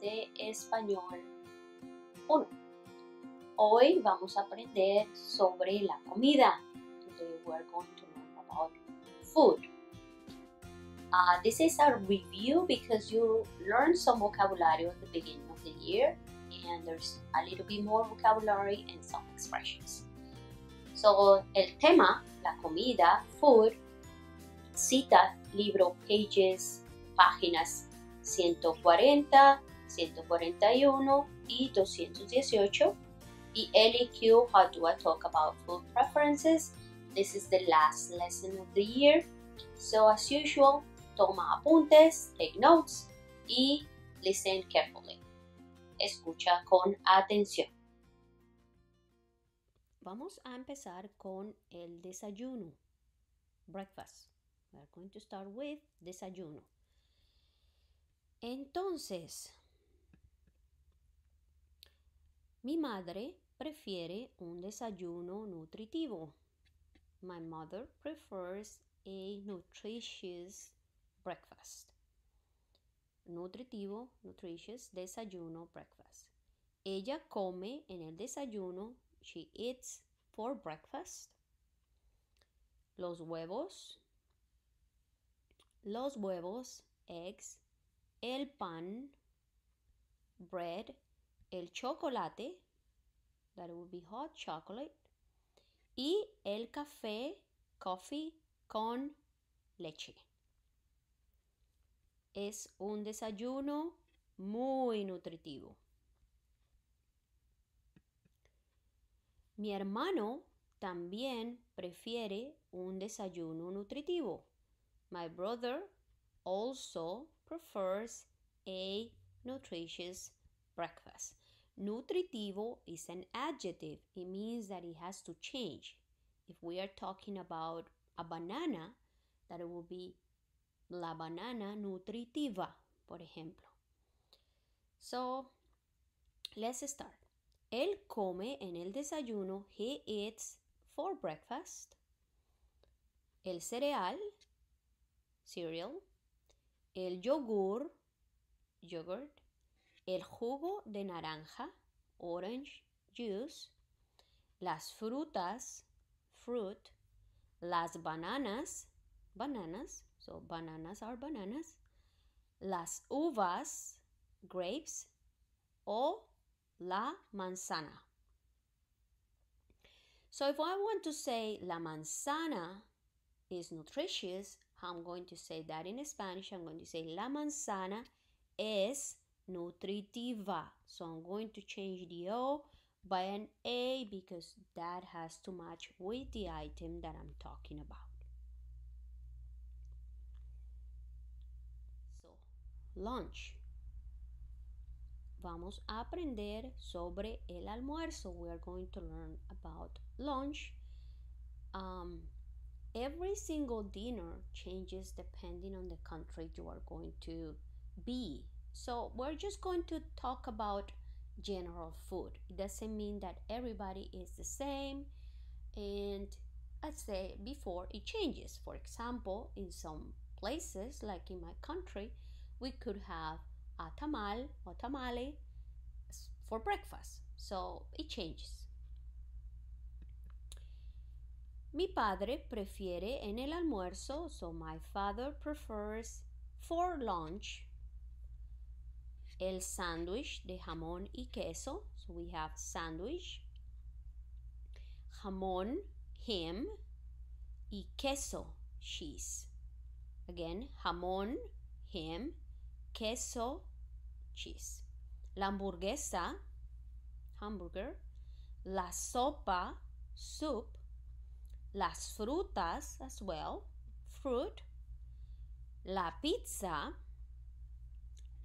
de Español 1. Hoy vamos a aprender sobre la comida. Today we're going to learn about food. Uh, this is a review because you learned some vocabulary at the beginning of the year and there's a little bit more vocabulary and some expressions. So, el tema, la comida, food, citas, libro, pages, páginas 140 141 y 218. Y LEQ, How do I talk about food preferences? This is the last lesson of the year. So as usual, toma apuntes, take notes y listen carefully. Escucha con atención. Vamos a empezar con el desayuno. Breakfast. We're going to start with desayuno. Entonces, mi madre prefiere un desayuno nutritivo. My mother prefers a nutritious breakfast. Nutritivo, nutritious, desayuno, breakfast. Ella come en el desayuno. She eats for breakfast. Los huevos. Los huevos, eggs. El pan, bread el chocolate, that would be hot chocolate, y el café, coffee, con leche. Es un desayuno muy nutritivo. Mi hermano también prefiere un desayuno nutritivo. My brother also prefers a nutritious breakfast. Nutritivo is an adjective. It means that it has to change. If we are talking about a banana, that it will be la banana nutritiva, por ejemplo. So, let's start. Él come en el desayuno. He eats for breakfast. El cereal, cereal. El yogur, yogurt el jugo de naranja, orange juice, las frutas, fruit, las bananas, bananas, so bananas are bananas, las uvas, grapes, o la manzana. So if I want to say la manzana is nutritious, I'm going to say that in Spanish. I'm going to say la manzana es nutritiva. So I'm going to change the O by an A because that has to match with the item that I'm talking about. So, lunch. Vamos a aprender sobre el almuerzo. We are going to learn about lunch. Um, every single dinner changes depending on the country you are going to be so we're just going to talk about general food. It doesn't mean that everybody is the same. And as say before, it changes. For example, in some places, like in my country, we could have a tamal or tamale for breakfast. So it changes. Mi padre prefiere en el almuerzo, so my father prefers for lunch el sándwich de jamón y queso. So we have sandwich, jamón, ham, y queso, cheese. Again, jamón, ham, queso, cheese. La hamburguesa, hamburger, la sopa, soup, las frutas as well, fruit, la pizza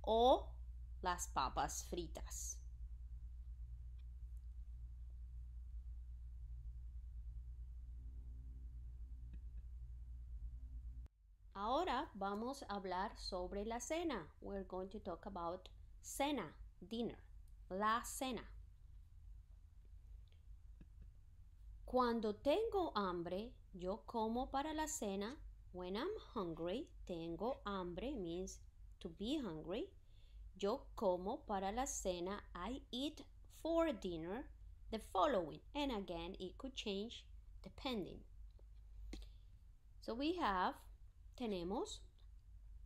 o las papas fritas. Ahora vamos a hablar sobre la cena. We're going to talk about cena, dinner, la cena. Cuando tengo hambre, yo como para la cena. When I'm hungry, tengo hambre means to be hungry. Yo como para la cena. I eat for dinner the following. And again, it could change depending. So we have, tenemos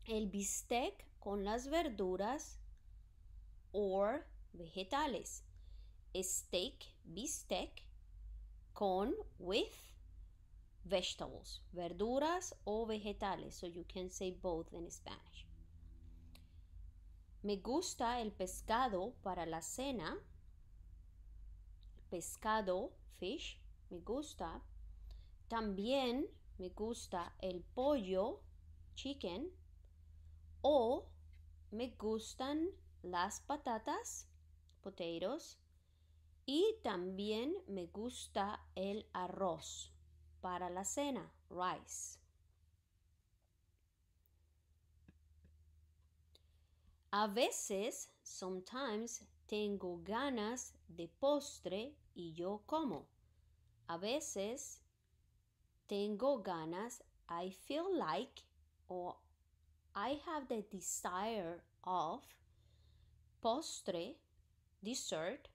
el bistec con las verduras or vegetales. Steak, bistec con, with vegetables, verduras o vegetales. So you can say both in Spanish. Me gusta el pescado para la cena. Pescado, fish, me gusta. También me gusta el pollo, chicken. O me gustan las patatas, potatoes. Y también me gusta el arroz para la cena, rice. A veces, sometimes, tengo ganas de postre y yo como. A veces, tengo ganas, I feel like, o I have the desire of, postre, dessert,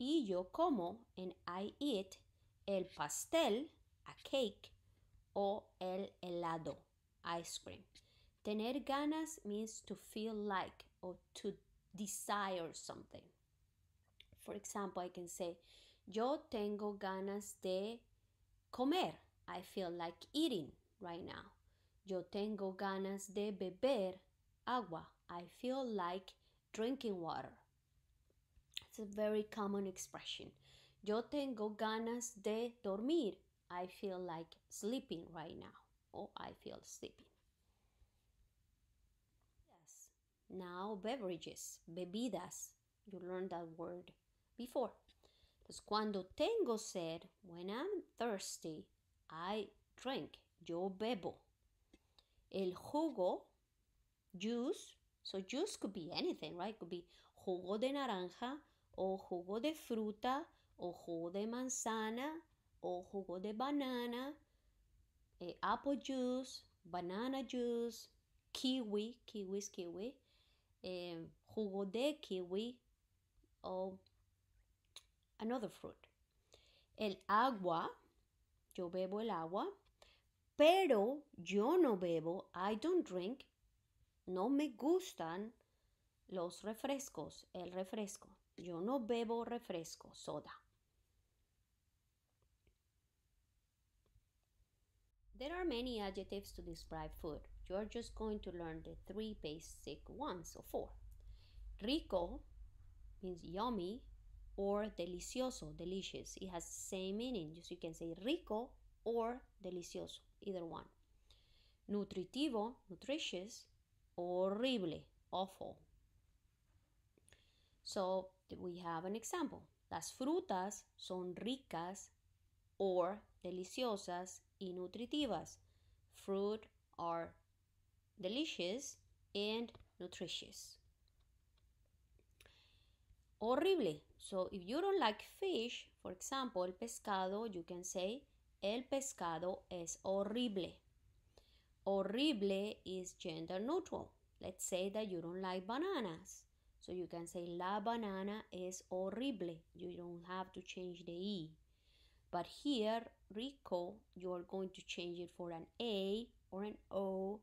y yo como, and I eat, el pastel, a cake, o el helado, ice cream. Tener ganas means to feel like or to desire something. For example, I can say, Yo tengo ganas de comer. I feel like eating right now. Yo tengo ganas de beber agua. I feel like drinking water. It's a very common expression. Yo tengo ganas de dormir. I feel like sleeping right now. Or I feel sleeping. Now beverages, bebidas. You learned that word before. Entonces, cuando tengo sed, when I'm thirsty, I drink. Yo bebo. El jugo, juice. So juice could be anything, right? Could be jugo de naranja, o jugo de fruta, o jugo de manzana, o jugo de banana, eh, apple juice, banana juice, kiwi, kiwi is kiwi, Em, jugo de kiwi o another fruit. El agua, yo bebo el agua, pero yo no bebo, I don't drink, no me gustan los refrescos, el refresco. Yo no bebo refresco, soda. There are many adjectives to describe food. You're just going to learn the three basic ones or four. Rico means yummy or delicioso, delicious. It has the same meaning. Just you can say rico or delicioso, either one. Nutritivo, nutritious, horrible, awful. So we have an example. Las frutas son ricas or deliciosas y nutritivas. Fruit are delicious and nutritious. Horrible. So if you don't like fish, for example, el pescado, you can say el pescado es horrible. Horrible is gender neutral. Let's say that you don't like bananas. So you can say la banana es horrible. You don't have to change the E. But here, rico, you are going to change it for an A or an O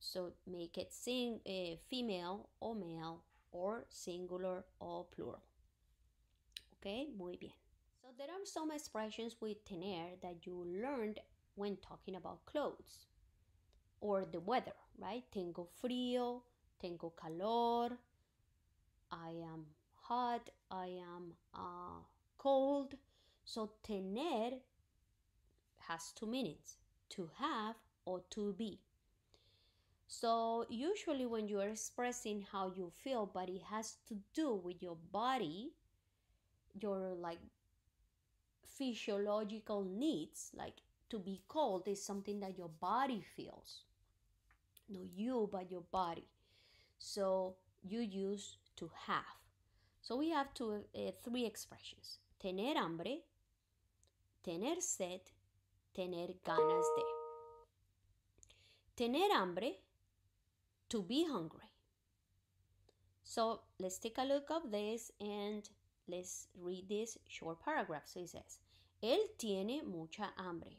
so make it sing, uh, female or male or singular or plural. Okay, muy bien. So there are some expressions with tener that you learned when talking about clothes or the weather, right? Tengo frío, tengo calor, I am hot, I am uh, cold. So tener has two meanings, to have or to be. So, usually, when you are expressing how you feel, but it has to do with your body, your like physiological needs, like to be cold is something that your body feels. Not you, but your body. So, you use to have. So, we have two, uh, three expressions tener hambre, tener sed, tener ganas de. Tener hambre to be hungry. So let's take a look of this and let's read this short paragraph. So it says, Él tiene mucha hambre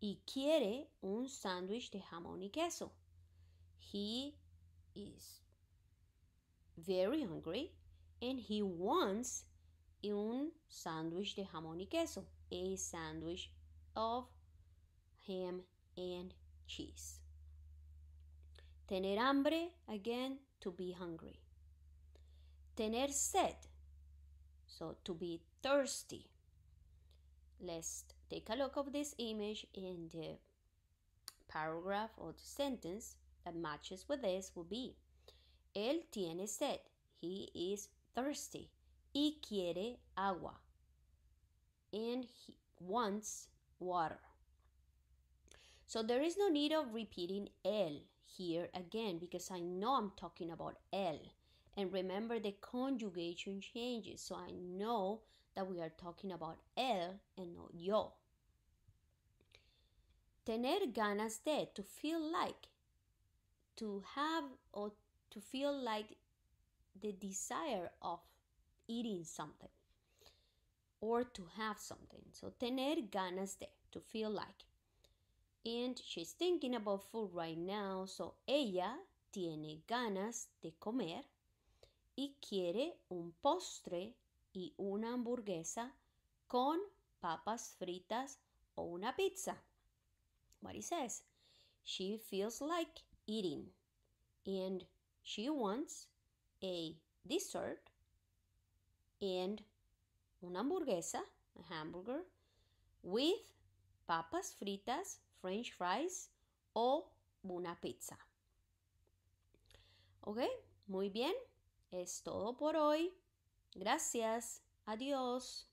y quiere un sándwich de jamón y queso. He is very hungry and he wants un sándwich de jamón y queso, a sandwich of ham and cheese. Tener hambre, again, to be hungry. Tener sed, so to be thirsty. Let's take a look of this image in the paragraph or the sentence that matches with this will be Él tiene sed. He is thirsty. Y quiere agua. And he wants water. So there is no need of repeating él here again because I know I'm talking about L. And remember the conjugation changes, so I know that we are talking about él and not yo. Tener ganas de, to feel like, to have or to feel like the desire of eating something or to have something. So tener ganas de, to feel like and she's thinking about food right now. So ella tiene ganas de comer y quiere un postre y una hamburguesa con papas fritas o una pizza. What he says, she feels like eating and she wants a dessert and una hamburguesa, a hamburger, with papas fritas french fries o una pizza. ¿Ok? Muy bien. Es todo por hoy. Gracias. Adiós.